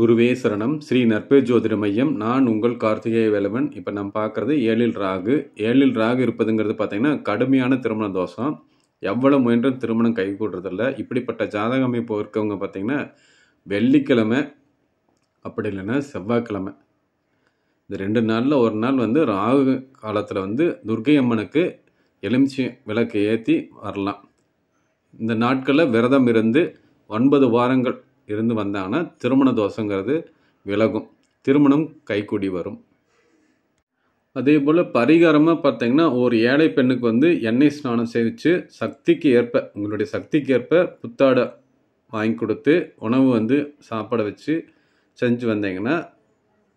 குருவே சரணம் ஸ்ரீ நற்பே ஜோதிட மையம் நான் உங்கள் கார்த்திகேய வேலவன் இப்போ நம்ம பார்க்குறது ஏழில் ராகு ஏழில் ராகு இருப்பதுங்கிறது பார்த்திங்கன்னா கடுமையான திருமண தோஷம் எவ்வளோ முயன்றும் திருமணம் கை கூடுறதில்ல இப்படிப்பட்ட ஜாதக அமைப்பு இருக்கவங்க பார்த்திங்கன்னா வெள்ளிக்கிழமை அப்படி இல்லைன்னா செவ்வாய்க்கிழமை இந்த ரெண்டு நாளில் ஒரு நாள் வந்து ராகு காலத்தில் வந்து துர்கை அம்மனுக்கு எலுமிச்சி விளக்கு ஏற்றி வரலாம் இந்த நாட்களில் விரதம் இருந்து ஒன்பது வாரங்கள் இருந்து வந்தாங்கன்னா திருமண தோஷங்கிறது விலகும் திருமணம் கைக்கூடி வரும் அதே போல் பரிகாரமாக பார்த்தீங்கன்னா ஒரு ஏழை பெண்ணுக்கு வந்து எண்ணெய் ஸ்நானம் செய்விச்சு சக்திக்கு ஏற்ப உங்களுடைய சக்திக்கு ஏற்ப புத்தாடை வாங்கி கொடுத்து உணவு வந்து சாப்பிட வச்சு செஞ்சு வந்தீங்கன்னா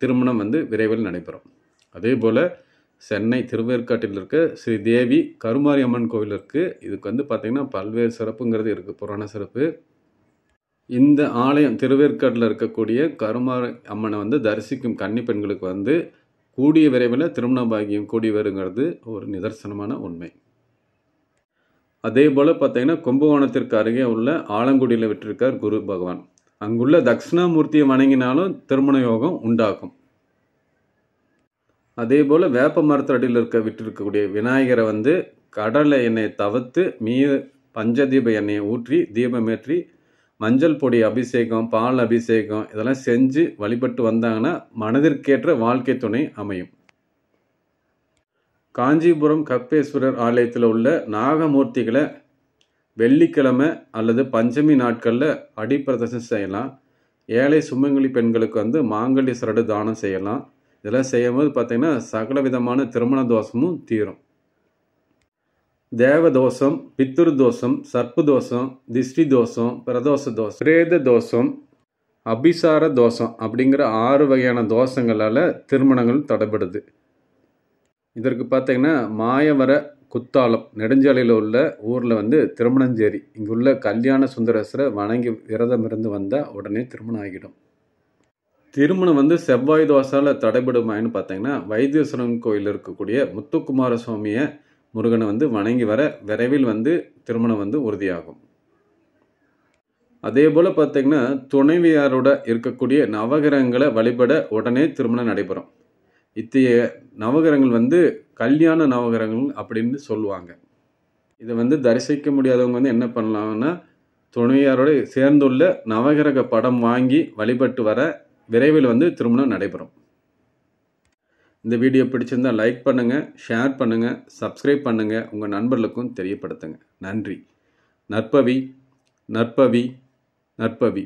திருமணம் வந்து விரைவில் நடைபெறும் அதே போல் சென்னை திருவேற்காட்டில் இருக்க ஸ்ரீ தேவி கருமாரி அம்மன் கோவில் இருக்குது இதுக்கு வந்து பார்த்திங்கன்னா பல்வேறு சிறப்புங்கிறது இருக்குது புராண சிறப்பு இந்த ஆலயம் திருவேற்காட்டில் இருக்கக்கூடிய கருமார அம்மனை வந்து தரிசிக்கும் கன்னி பெண்களுக்கு வந்து கூடிய விரைவில் திருமண பாகியம் கூடி வருங்கிறது ஒரு நிதர்சனமான உண்மை அதே போல் பார்த்தீங்கன்னா கும்பகோணத்திற்கு அருகே உள்ள ஆலங்குடியில் விட்டிருக்கார் குரு பகவான் அங்குள்ள தட்சிணாமூர்த்தியை வணங்கினாலும் திருமண யோகம் உண்டாகும் அதே போல் வேப்ப மரத்தடியில் இருக்க விட்டிருக்கக்கூடிய விநாயகரை வந்து கடலை எண்ணெயை தவிர்த்து மீ பஞ்சதீப எண்ணெயை ஊற்றி தீபமேற்றி மஞ்சள் பொடி அபிஷேகம் பால் அபிஷேகம் இதெல்லாம் செஞ்சு வழிபட்டு வந்தாங்கன்னா மனதிற்கேற்ற வாழ்க்கை துணை அமையும் காஞ்சிபுரம் கப்பேஸ்வரர் ஆலயத்தில் உள்ள நாகமூர்த்திகளை வெள்ளிக்கிழமை அல்லது பஞ்சமி நாட்களில் அடிப்பிரதம் செய்யலாம் ஏழை சுமங்கலி பெண்களுக்கு வந்து மாங்கல்ய சரடு தானம் செய்யலாம் இதெல்லாம் செய்யும்போது பார்த்திங்கன்னா சகல விதமான திருமண தோஷமும் தீரும் தேவதோஷம் பித்துருதோஷம் சர்ப்பதோஷம் திஷ்டி தோஷம் பிரதோஷ தோஷம் பிரேத தோஷம் அபிசார தோஷம் அப்படிங்கிற ஆறு வகையான தோஷங்களால் திருமணங்கள் தடைபடுது இதற்கு பார்த்தீங்கன்னா மாயவர குத்தாலம் நெடுஞ்சாலையில் உள்ள ஊரில் வந்து திருமணஞ்சேரி இங்குள்ள கல்யாண சுந்தரேஸ்வரை வணங்கி விரதம் இருந்து வந்தால் உடனே திருமணம் ஆகிடும் திருமணம் வந்து செவ்வாய் தோசால் தடைபடுமாயின்னு பார்த்தீங்கன்னா வைத்தீஸ்வரன் கோயில் இருக்கக்கூடிய முத்துக்குமார சுவாமியை முருகனை வந்து வணங்கி வர விரைவில் வந்து திருமணம் வந்து உறுதியாகும் அதே போல் பார்த்திங்கன்னா துணைவியாரோட இருக்கக்கூடிய நவகிரகங்களை வழிபட உடனே திருமணம் நடைபெறும் இத்தகைய நவகிரகங்கள் வந்து கல்யாண நவகிரகங்கள் அப்படின்னு சொல்லுவாங்க இதை வந்து தரிசிக்க முடியாதவங்க வந்து என்ன பண்ணலாம்னா துணைவியாரோட சேர்ந்துள்ள நவகிரக படம் வாங்கி வழிபட்டு வர விரைவில் வந்து திருமணம் நடைபெறும் இந்த வீடியோ பிடிச்சிருந்தால் லைக் பண்ணுங்கள் ஷேர் பண்ணுங்கள் சப்ஸ்கிரைப் பண்ணுங்கள் உங்கள் நண்பர்களுக்கும் தெரியப்படுத்துங்க நன்றி நற்பவி நற்பவி நற்பவி